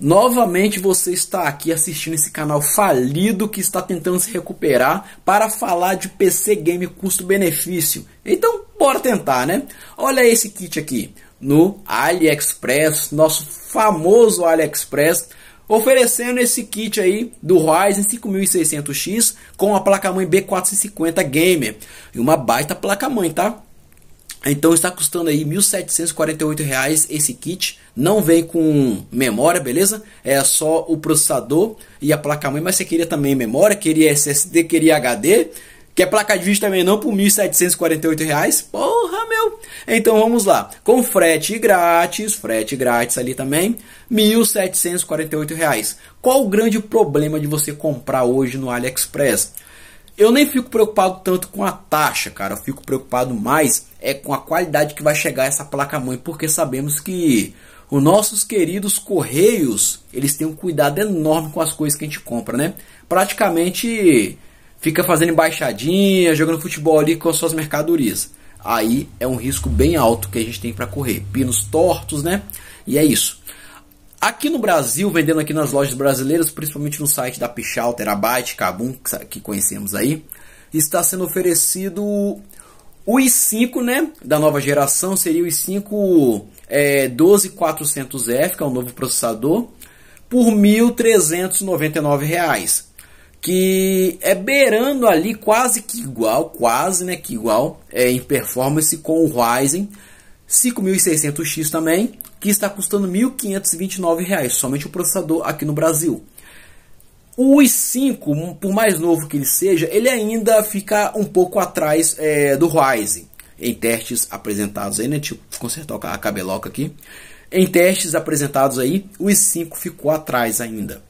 Novamente você está aqui assistindo esse canal falido que está tentando se recuperar para falar de PC game custo-benefício. Então, bora tentar, né? Olha esse kit aqui no AliExpress, nosso famoso AliExpress, oferecendo esse kit aí do Ryzen 5600X com a placa-mãe B450 Gamer e uma baita placa-mãe, tá? Então está custando aí R$ 1.748 esse kit. Não vem com memória, beleza? É só o processador e a placa-mãe, mas você queria também memória, queria SSD, queria HD. Quer placa de vídeo também não por R$ 1.748? Porra, meu! Então vamos lá. Com frete grátis, frete grátis ali também, R$ 1.748. Qual o grande problema de você comprar hoje no AliExpress? Eu nem fico preocupado tanto com a taxa, cara. Eu fico preocupado mais é com a qualidade que vai chegar essa placa-mãe, porque sabemos que os nossos queridos correios, eles têm um cuidado enorme com as coisas que a gente compra, né? Praticamente fica fazendo embaixadinha, jogando futebol ali com as suas mercadorias. Aí é um risco bem alto que a gente tem para correr. Pinos tortos, né? E é isso. Aqui no Brasil, vendendo aqui nas lojas brasileiras, principalmente no site da Pichal, Terabyte, Kabum, que conhecemos aí, está sendo oferecido o i5, né, da nova geração, seria o i5 é, 12400F, que é o um novo processador, por R$ 1.399, que é beirando ali quase que igual, quase, né, que igual é, em performance com o Ryzen 5600X também, que está custando R$ 1.529, somente o processador aqui no Brasil. O i5, por mais novo que ele seja, ele ainda fica um pouco atrás é, do Ryzen. Em testes apresentados aí, né? Tipo, consertar a cabeloca aqui. Em testes apresentados aí, o i5 ficou atrás ainda.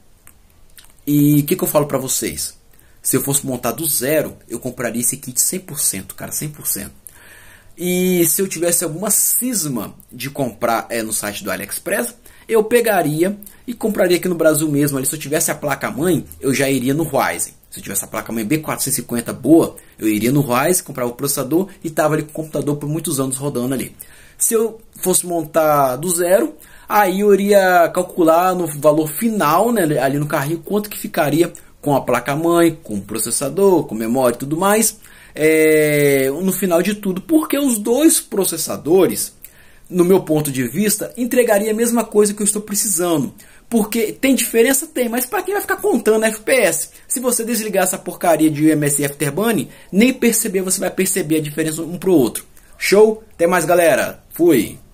E o que, que eu falo para vocês? Se eu fosse montar do zero, eu compraria esse kit 100%, cara, 100%. E se eu tivesse alguma cisma de comprar é, no site do AliExpress, eu pegaria e compraria aqui no Brasil mesmo. Ali, se eu tivesse a placa-mãe, eu já iria no Ryzen. Se eu tivesse a placa-mãe B450 boa, eu iria no Ryzen, comprava o processador e estava ali com o computador por muitos anos rodando ali. Se eu fosse montar do zero, aí eu iria calcular no valor final, né, ali no carrinho, quanto que ficaria com a placa-mãe, com o processador, com memória e tudo mais, é, no final de tudo, porque os dois processadores, no meu ponto de vista, entregaria a mesma coisa que eu estou precisando. Porque tem diferença? Tem, mas para quem vai ficar contando FPS? Se você desligar essa porcaria de UMS Afterburn, nem perceber, você vai perceber a diferença um para o outro. Show? Até mais, galera. Fui.